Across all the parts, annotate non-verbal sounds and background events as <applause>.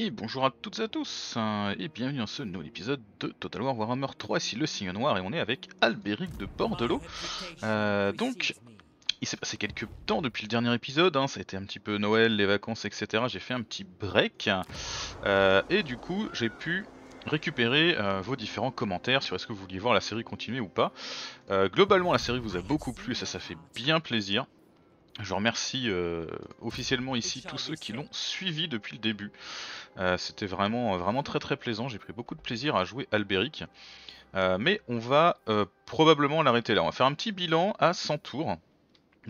Et bonjour à toutes et à tous, hein, et bienvenue dans ce nouvel épisode de Total War Warhammer 3, ici le signe noir, et on est avec Albéric de Bordelot. Euh, donc, il s'est passé quelques temps depuis le dernier épisode, hein, ça a été un petit peu Noël, les vacances, etc. J'ai fait un petit break, euh, et du coup j'ai pu récupérer euh, vos différents commentaires sur est-ce que vous vouliez voir la série continuer ou pas. globalement la série vous a beaucoup plu, et ça ça fait bien plaisir. Je remercie euh, officiellement ici tous ceux qui l'ont suivi depuis le début. Euh, c'était vraiment, euh, vraiment très très plaisant, j'ai pris beaucoup de plaisir à jouer Albéric. mais on va probablement l'arrêter là. On va faire un petit bilan à 100 tours.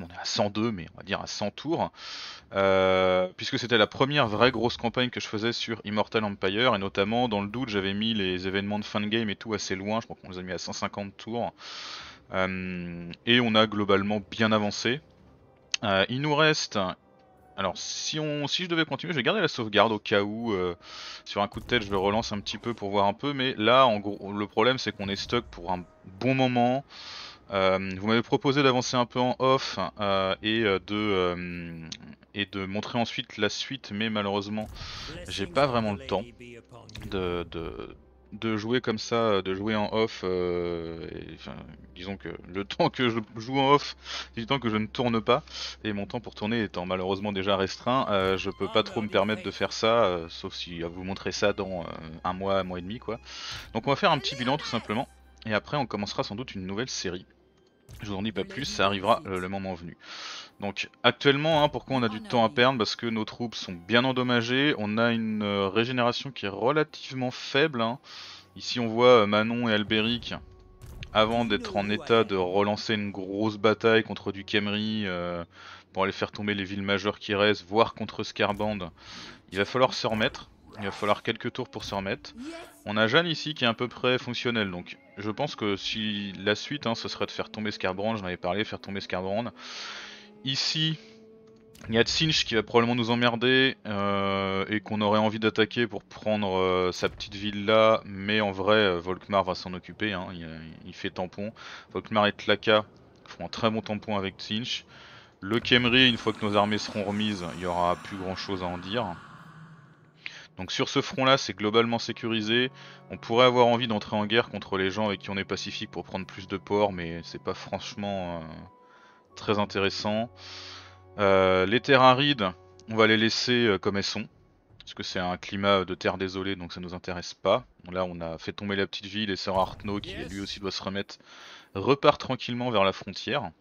On est à 102, mais on va dire à 100 tours. puisque c'était la première vraie grosse campagne que je faisais sur Immortal Empire, et notamment dans le doute, j'avais mis les événements de fin de game et tout assez loin, je crois qu'on les a mis à 150 tours. et on a globalement bien avancé. Euh, il nous reste... Alors, si, on... si je devais continuer, je vais garder la sauvegarde au cas où, euh, sur un coup de tête, je le relance un petit peu pour voir un peu. Mais là, en gros, le problème, c'est qu'on est stock pour un bon moment. Euh, vous m'avez proposé d'avancer un peu en off et, de, et de montrer ensuite la suite, mais malheureusement, j'ai pas vraiment le temps de, de, de jouer comme ça, euh, de jouer en off, euh, disons que le <laughs> temps que je joue en off, c'est du temps que je ne tourne pas, et mon temps pour tourner étant malheureusement déjà restreint, Je euh, je peux ah, pas bah, trop me permettre de faire ça, sauf si à vous montrer ça dans un mois, un mois et demi quoi. Donc on va faire un petit bilan tout simplement, et après on commencera sans doute une nouvelle série. Je vous en dis pas plus, ça arrivera euh, le, moment venu. Donc actuellement, hein, pourquoi on a oh du temps à perdre Parce que nos troupes sont bien endommagées, on a une euh, régénération qui est relativement faible. Hein. Ici on voit euh, Manon et Albéric, avant d'être en état de relancer une grosse bataille contre du Camry pour aller faire tomber les villes majeures qui restent, voire contre Scarband, il va falloir se remettre. Il va falloir quelques tours pour se remettre. On a Jeanne ici qui est à peu près fonctionnelle, donc je pense que si la suite, hein, ce serait de faire tomber Scarbrand, j'en avais parlé, faire tomber Scarbrand. Ici, il y a Tsinch qui va probablement nous emmerder euh, et qu'on aurait envie d'attaquer pour prendre euh, sa petite ville là, mais en vrai, euh, Volkmar va s'en occuper, hein, il, fait tampon. Volkmar et Tlaka font un très bon tampon avec Tsinch. Le Kemri, une fois que nos armées seront remises, il n'y aura plus grand chose à en dire. Donc sur ce front là c'est globalement sécurisé, on pourrait avoir envie d'entrer en guerre contre les gens avec qui on est pacifique pour prendre plus de ports mais c'est pas franchement euh, très intéressant. Euh, les terres arides, on va les laisser euh, comme elles sont, parce que c'est un climat de terre désolée donc ça nous intéresse pas. Là on a fait tomber la petite ville et Sœur Arthnaud qui lui aussi doit se remettre, repart tranquillement vers la frontière.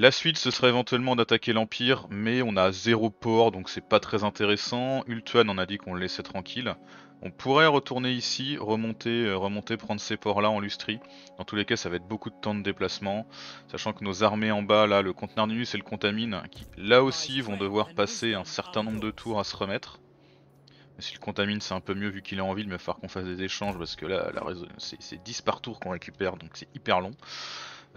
La suite, ce serait éventuellement d'attaquer l'Empire, mais on a zéro port, donc c'est pas très intéressant. Ultuan en a dit qu'on le laissait tranquille. On pourrait retourner ici, remonter, euh, remonter prendre ces ports-là en lustrie. Dans tous les cas, ça va être beaucoup de temps de déplacement. Sachant que nos armées en bas, là, le d'inus et le Contamine, qui là aussi vont devoir passer un certain nombre de tours à se remettre. Mais si le Contamine, c'est un peu mieux vu qu'il est en ville, mais il va falloir qu'on fasse des échanges, parce que là, c'est 10 par tour qu'on récupère, donc c'est hyper long.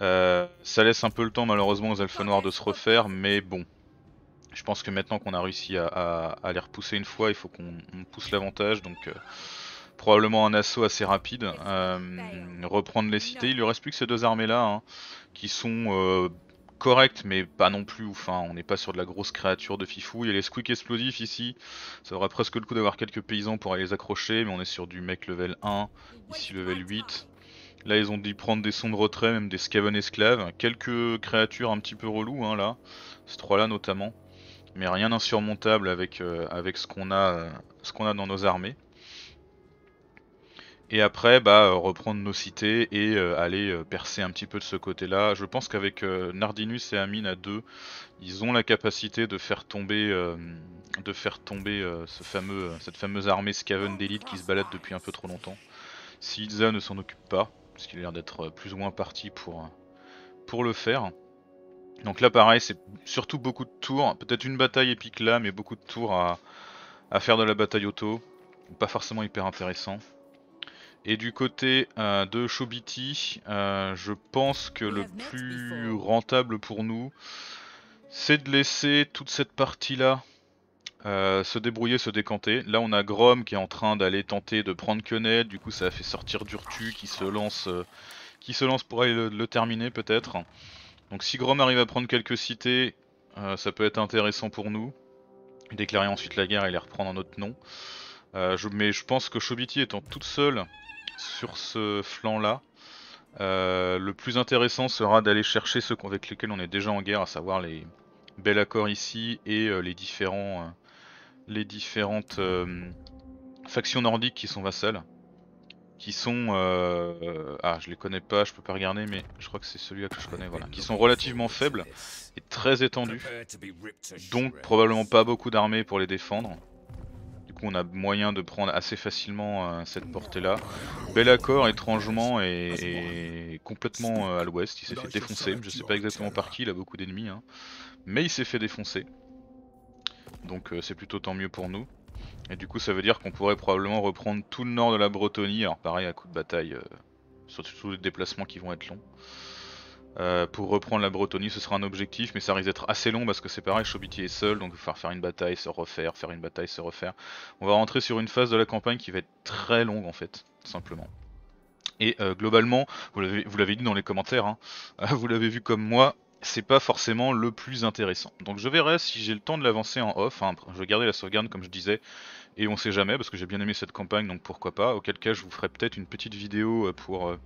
Euh, ça laisse un peu le temps malheureusement aux elfes noirs de se refaire, mais bon. Je pense que maintenant qu'on a réussi à, les repousser une fois, il faut qu'on pousse l'avantage, donc euh, probablement un assaut assez rapide. Euh, reprendre les cités, il ne reste plus que ces deux armées-là, hein, qui sont correctes, mais pas non plus. Enfin, on n'est pas sur de la grosse créature de fifou. Il y a les squeaks explosifs ici. Ça aurait presque le coup d'avoir quelques paysans pour aller les accrocher, mais on est sur du mec level 1, ici level 8. Là, ils ont dû prendre des sons de retrait, même des scaven esclaves. Quelques créatures un petit peu reloues, hein, là. Ces trois-là, notamment. Mais rien d'insurmontable avec, euh, avec ce qu'on a, euh, a dans nos armées. Et après, bah, euh, reprendre nos cités et aller percer un petit peu de ce côté-là. Je pense qu'avec Nardinus et Amine à deux, ils ont la capacité de faire tomber, de faire tomber cette fameuse armée scaven d'élite qui se balade depuis un peu trop longtemps. Si Ilza ne s'en occupe pas parce qu'il a l'air d'être euh, plus ou moins parti pour, euh, pour le faire. Donc là pareil, c'est surtout beaucoup de tours, peut-être une bataille épique là, mais beaucoup de tours à, faire de la bataille auto, pas forcément hyper intéressant. Et du côté euh, de Shobiti, je pense que le plus rentable pour nous, c'est de laisser toute cette partie là euh, se débrouiller, se décanter. Là, on a Grom qui est en train d'aller tenter de prendre Kenel. Du coup, ça a fait sortir Durtu qui se lance, euh, qui se lance pour aller le, terminer peut-être. Donc, si Grom arrive à prendre quelques cités, euh, ça peut être intéressant pour nous. Déclarer ensuite la guerre et les reprendre en notre nom. mais je pense que Shobiti étant toute seule sur ce flanc-là, le plus intéressant sera d'aller chercher ceux avec lesquels on est déjà en guerre, à savoir les, Bel accord ici et les différents les différentes euh, factions nordiques qui sont vassales. Qui sont. Euh, ah, je les connais pas, je peux pas regarder, mais je crois que c'est celui-là que je connais, voilà. Qui sont relativement faibles et très étendus. Donc, probablement pas beaucoup d'armées pour les défendre du coup on a moyen de prendre assez facilement euh, cette portée là. accord étrangement est, complètement à l'ouest, il s'est fait défoncer, je sais pas exactement par qui, il a beaucoup d'ennemis, hein. mais il s'est fait défoncer. Donc euh, c'est plutôt tant mieux pour nous. Et du coup ça veut dire qu'on pourrait probablement reprendre tout le nord de la Bretonie, alors pareil à coup de bataille, euh, surtout les déplacements qui vont être longs. Euh, pour reprendre la Bretonie, ce sera un objectif, mais ça risque d'être assez long parce que c'est pareil, Chobiti est seul, donc il va falloir faire une bataille, se refaire, faire une bataille, se refaire. On va rentrer sur une phase de la campagne qui va être très longue en fait, simplement. Et globalement, vous l'avez dit dans les commentaires, hein, <laughs> vous l'avez vu comme moi, c'est pas forcément le plus intéressant. Donc je verrai si j'ai le temps de l'avancer en off, hein. je vais garder la sauvegarde comme je disais, et on sait jamais, parce que j'ai bien aimé cette campagne, donc pourquoi pas, auquel cas je vous ferai peut-être une petite vidéo euh, pour euh,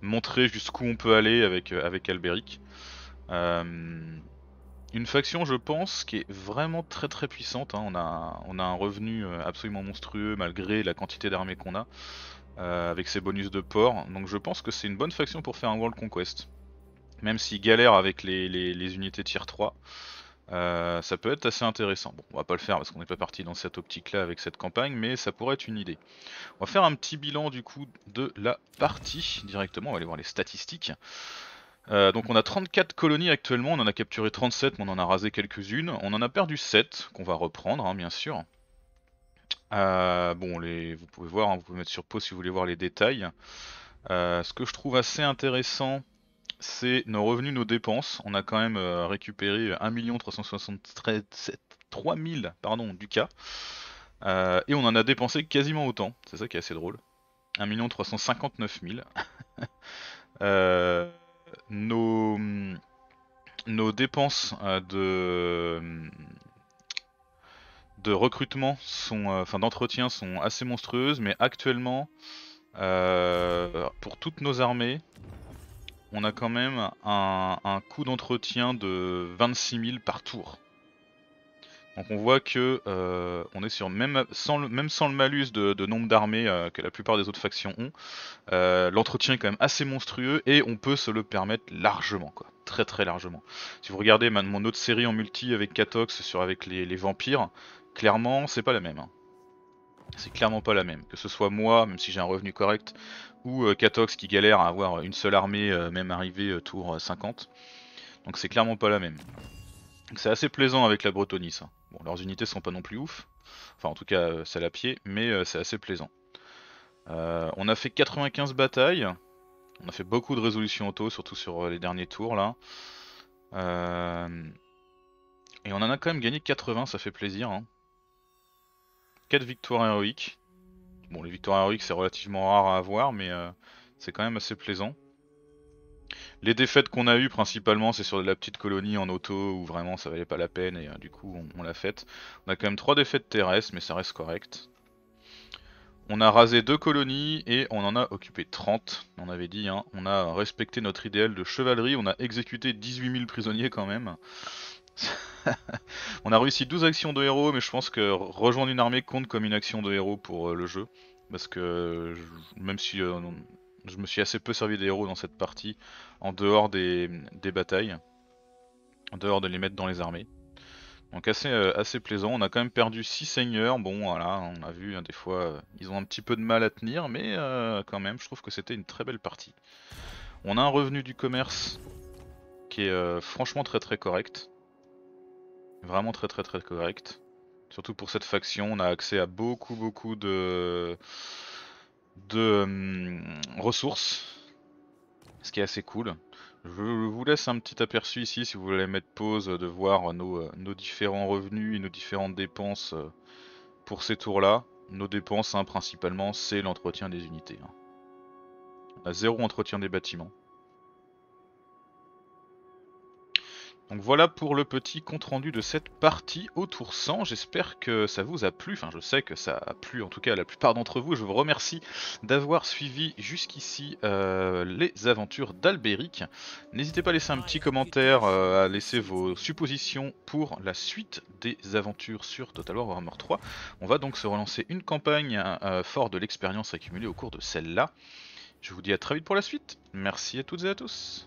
montrer jusqu'où on peut aller avec, euh, avec Alberic. une faction je pense qui est vraiment très très puissante, hein. on, a, on a un revenu absolument monstrueux malgré la quantité d'armées qu'on a, avec ses bonus de port, donc je pense que c'est une bonne faction pour faire un World Conquest. Même s'ils galèrent avec les, unités tier 3, euh, ça peut être assez intéressant. Bon, on va pas le faire parce qu'on n'est pas parti dans cette optique-là avec cette campagne, mais ça pourrait être une idée. On va faire un petit bilan du coup de la partie directement, on va aller voir les statistiques. Euh, donc on a 34 colonies actuellement, on en a capturé 37, mais on en a rasé quelques-unes. On en a perdu 7, qu'on va reprendre hein, bien sûr. Euh, bon, vous pouvez voir, hein, vous pouvez mettre sur pause si vous voulez voir les détails. ce que je trouve assez intéressant, c'est nos revenus, nos dépenses. On a quand même euh, récupéré 1 373 3000 pardon, du cas. Euh, et on en a dépensé quasiment autant. C'est ça qui est assez drôle. 1 359 000. euh, nos, nos dépenses euh, de, de recrutement, sont, enfin d'entretien, sont assez monstrueuses, mais actuellement, pour toutes nos armées, on a quand même un, coût d'entretien de 26 000 par tour. Donc on voit que euh, on est sur même sans le, malus de, nombre d'armées euh, que la plupart des autres factions ont, euh, l'entretien est quand même assez monstrueux et on peut se le permettre largement quoi, très très largement. Si vous regardez maintenant mon autre série en multi avec Katox sur avec les, vampires, clairement c'est pas la même. Hein. C'est clairement pas la même. Que ce soit moi, même si j'ai un revenu correct, ou Katox euh, qui galère à avoir une seule armée, euh, même arrivé euh, tour 50. Donc c'est clairement pas la même. C'est assez plaisant avec la Bretonie ça. Bon, leurs unités sont pas non plus ouf. Enfin en tout cas, c'est à pied, mais c'est assez plaisant. on a fait 95 batailles. On a fait beaucoup de résolutions auto, surtout sur les derniers tours là. et on en a quand même gagné 80, ça fait plaisir. Hein. 4 victoires héroïques. Bon, les victoires héroïques, c'est relativement rare à avoir, mais euh, c'est quand même assez plaisant. Les défaites qu'on a eues, principalement, c'est sur de la petite colonie en auto, où vraiment ça valait pas la peine, et euh, du coup, on, l'a faite. On a quand même 3 défaites terrestres, mais ça reste correct. On a rasé 2 colonies et on en a occupé 30, on avait dit, hein. on a respecté notre idéal de chevalerie, on a exécuté 18 000 prisonniers quand même, <laughs> on a réussi 12 actions de héros, mais je pense que rejoindre une armée compte comme une action de héros pour euh, le jeu. Parce que même si euh, je me suis assez peu servi des héros dans cette partie, en dehors des, batailles, en dehors de les mettre dans les armées. Donc assez, euh, plaisant, on a quand même perdu 6 seigneurs, bon voilà, on a vu hein, des fois, ils ont un petit peu de mal à tenir, mais quand même, je trouve que c'était une très belle partie. On a un revenu du commerce qui est franchement très très correct. Vraiment très très très correct. Surtout pour cette faction, on a accès à beaucoup beaucoup de, de hum, ressources, ce qui est assez cool. Je vous laisse un petit aperçu ici si vous voulez mettre pause de voir nos, euh, nos différents revenus et nos différentes dépenses euh, pour ces tours-là. Nos dépenses hein, principalement c'est l'entretien des unités. Hein. zéro entretien des bâtiments. Donc voilà pour le petit compte-rendu de cette partie au tour 100. J'espère que ça vous a plu. Enfin, je sais que ça a plu en tout cas à la plupart d'entre vous. Je vous remercie d'avoir suivi jusqu'ici euh, les aventures d'Alberic, N'hésitez pas à laisser un petit commentaire, euh, à laisser vos suppositions pour la suite des aventures sur Total War Warhammer 3. On va donc se relancer une campagne euh, fort de l'expérience accumulée au cours de celle-là. Je vous dis à très vite pour la suite. Merci à toutes et à tous.